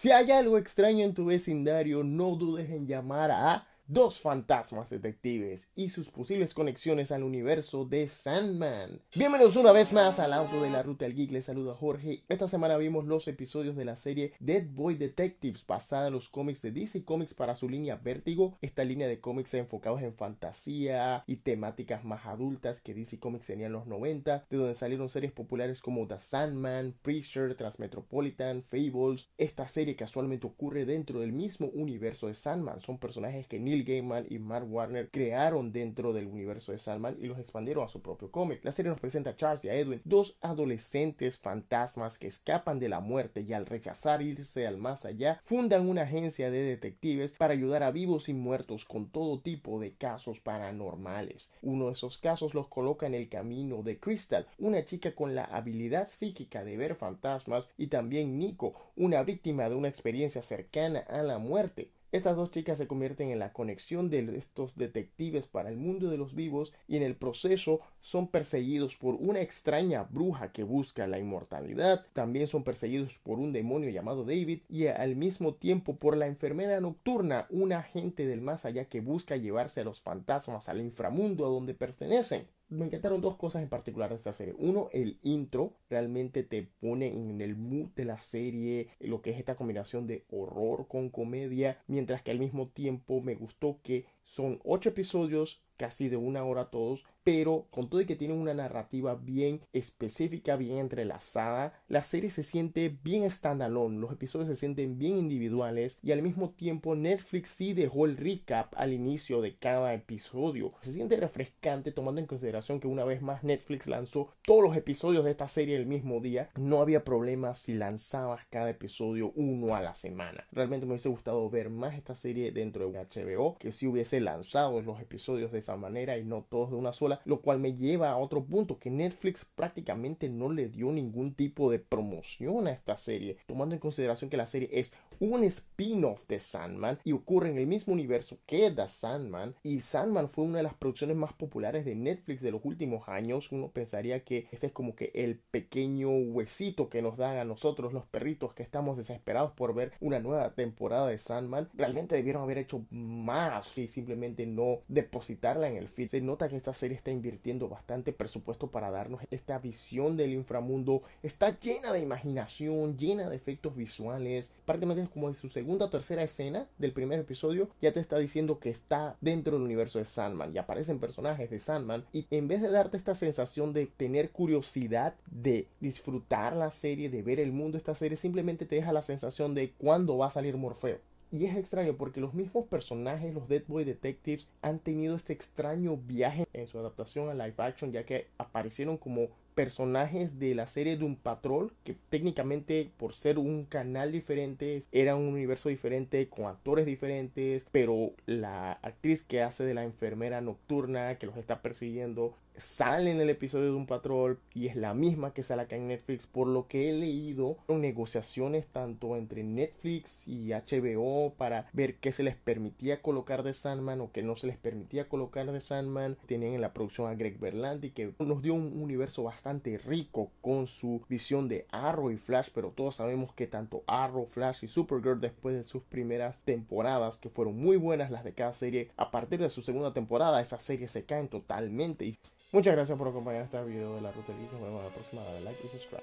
Si hay algo extraño en tu vecindario, no dudes en llamar a dos fantasmas detectives y sus posibles conexiones al universo de Sandman. Bienvenidos una vez más al auto de la ruta al geek, les saluda Jorge. Esta semana vimos los episodios de la serie Dead Boy Detectives basada en los cómics de DC Comics para su línea Vértigo, esta línea de cómics enfocados en fantasía y temáticas más adultas que DC Comics tenía en los 90, de donde salieron series populares como The Sandman, Preacher, Transmetropolitan, Fables. Esta serie casualmente ocurre dentro del mismo universo de Sandman, son personajes que ni Neil Gaiman y Mark Warner crearon dentro del universo de Salman y los expandieron a su propio cómic. La serie nos presenta a Charles y a Edwin, dos adolescentes fantasmas que escapan de la muerte y al rechazar irse al más allá, fundan una agencia de detectives para ayudar a vivos y muertos con todo tipo de casos paranormales. Uno de esos casos los coloca en el camino de Crystal, una chica con la habilidad psíquica de ver fantasmas, y también Nico, una víctima de una experiencia cercana a la muerte. Estas dos chicas se convierten en la conexión de estos detectives para el mundo de los vivos y en el proceso son perseguidos por una extraña bruja que busca la inmortalidad, también son perseguidos por un demonio llamado David y al mismo tiempo por la enfermera nocturna, una agente del más allá que busca llevarse a los fantasmas al inframundo a donde pertenecen me encantaron dos cosas en particular de esta serie. Uno, el intro realmente te pone en el mood de la serie, lo que es esta combinación de horror con comedia, mientras que al mismo tiempo me gustó que son ocho episodios casi de una hora todos, pero con todo y que tienen una narrativa bien específica, bien entrelazada, la serie se siente bien standalone, los episodios se sienten bien individuales y al mismo tiempo Netflix sí dejó el recap al inicio de cada episodio. Se siente refrescante tomando en consideración que una vez más Netflix lanzó todos los episodios de esta serie el mismo día. No había problema si lanzabas cada episodio uno a la semana. Realmente me hubiese gustado ver más esta serie dentro de HBO que si hubiese lanzado los episodios de manera y no todos de una sola, lo cual me lleva a otro punto que Netflix prácticamente no le dio ningún tipo de promoción a esta serie, tomando en consideración que la serie es un spin-off de Sandman y ocurre en el mismo universo que The Sandman. Y Sandman fue una de las producciones más populares de Netflix de los últimos años. Uno pensaría que este es como que el pequeño huesito que nos dan a nosotros los perritos que estamos desesperados por ver una nueva temporada de Sandman. Realmente debieron haber hecho más y simplemente no depositarla en el feed. Se nota que esta serie está invirtiendo bastante presupuesto para darnos esta visión del inframundo. Está llena de imaginación, llena de efectos visuales. Prácticamente como en su segunda o tercera escena del primer episodio, ya te está diciendo que está dentro del universo de Sandman y aparecen personajes de Sandman y en vez de darte esta sensación de tener curiosidad, de disfrutar la serie, de ver el mundo de esta serie, simplemente te deja la sensación de cuándo va a salir Morfeo. Y es extraño porque los mismos personajes, los Dead Boy Detectives, han tenido este extraño viaje en su adaptación a live action, ya que aparecieron como personajes de la serie de un patrol que técnicamente por ser un canal diferente era un universo diferente con actores diferentes pero la actriz que hace de la enfermera nocturna que los está persiguiendo sale en el episodio de un patrol y es la misma que sale acá en Netflix por lo que he leído negociaciones tanto entre Netflix y HBO para ver qué se les permitía colocar de Sandman o qué no se les permitía colocar de Sandman tenían en la producción a Greg Berlanti que nos dio un universo bastante rico con su visión de Arrow y Flash, pero todos sabemos que tanto Arrow, Flash y Supergirl después de sus primeras temporadas, que fueron muy buenas las de cada serie, a partir de su segunda temporada esas series se caen totalmente. Y muchas gracias por acompañar este video de la Ruta nos vemos la próxima, dale like y subscribe.